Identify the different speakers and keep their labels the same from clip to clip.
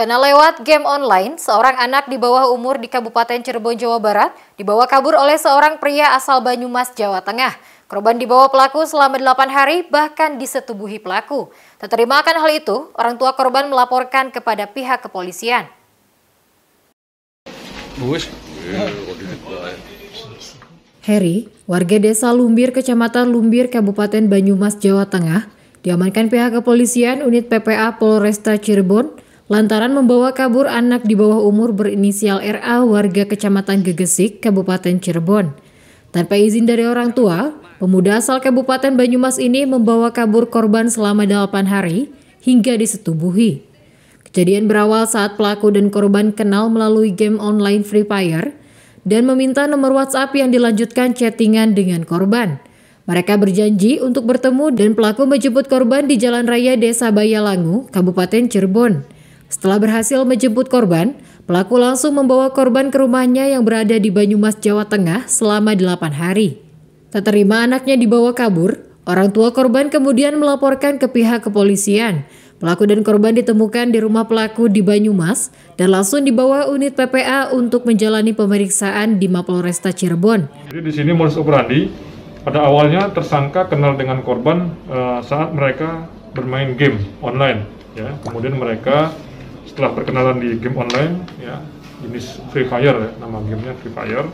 Speaker 1: Karena lewat game online, seorang anak di bawah umur di Kabupaten Cirebon, Jawa Barat dibawa kabur oleh seorang pria asal Banyumas, Jawa Tengah. Korban dibawa pelaku selama 8 hari bahkan disetubuhi pelaku. Terima akan hal itu, orang tua korban melaporkan kepada pihak kepolisian. Heri, warga desa Lumbir, kecamatan Lumbir, Kabupaten Banyumas, Jawa Tengah, diamankan pihak kepolisian unit PPA Polresta Cirebon lantaran membawa kabur anak di bawah umur berinisial RA warga Kecamatan Gegesik, Kabupaten Cirebon. Tanpa izin dari orang tua, pemuda asal Kabupaten Banyumas ini membawa kabur korban selama 8 hari hingga disetubuhi. Kejadian berawal saat pelaku dan korban kenal melalui game online Free Fire dan meminta nomor WhatsApp yang dilanjutkan chattingan dengan korban. Mereka berjanji untuk bertemu dan pelaku menjemput korban di Jalan Raya Desa Bayalangu, Kabupaten Cirebon. Setelah berhasil menjemput korban, pelaku langsung membawa korban ke rumahnya yang berada di Banyumas, Jawa Tengah selama delapan hari. Tak terima anaknya dibawa kabur, orang tua korban kemudian melaporkan ke pihak kepolisian. Pelaku dan korban ditemukan di rumah pelaku di Banyumas dan langsung dibawa unit PPA untuk menjalani pemeriksaan di Mapolresta Cirebon.
Speaker 2: Jadi di sini modus operandi pada awalnya tersangka kenal dengan korban eh, saat mereka bermain game online ya. Kemudian mereka setelah perkenalan di game online ya jenis Free Fire ya, nama gamenya Free Fire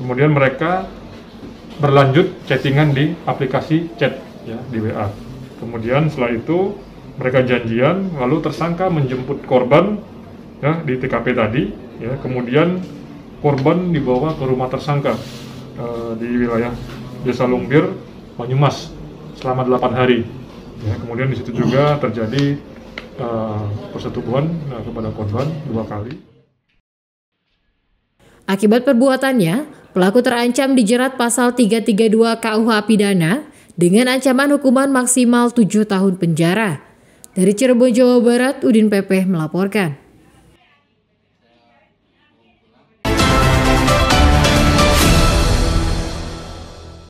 Speaker 2: kemudian mereka berlanjut chattingan di aplikasi chat ya di WA kemudian setelah itu mereka janjian lalu tersangka menjemput korban ya di TKP tadi ya kemudian korban dibawa ke rumah tersangka eh, di wilayah Desa Lumbir Banyumas selama 8 hari ya, kemudian di situ juga terjadi Eh, persetubuhan eh, kepada korban dua kali.
Speaker 1: Akibat perbuatannya, pelaku terancam dijerat pasal 332 KUH pidana dengan ancaman hukuman maksimal 7 tahun penjara. Dari Cirebon, Jawa Barat, Udin Pepeh melaporkan.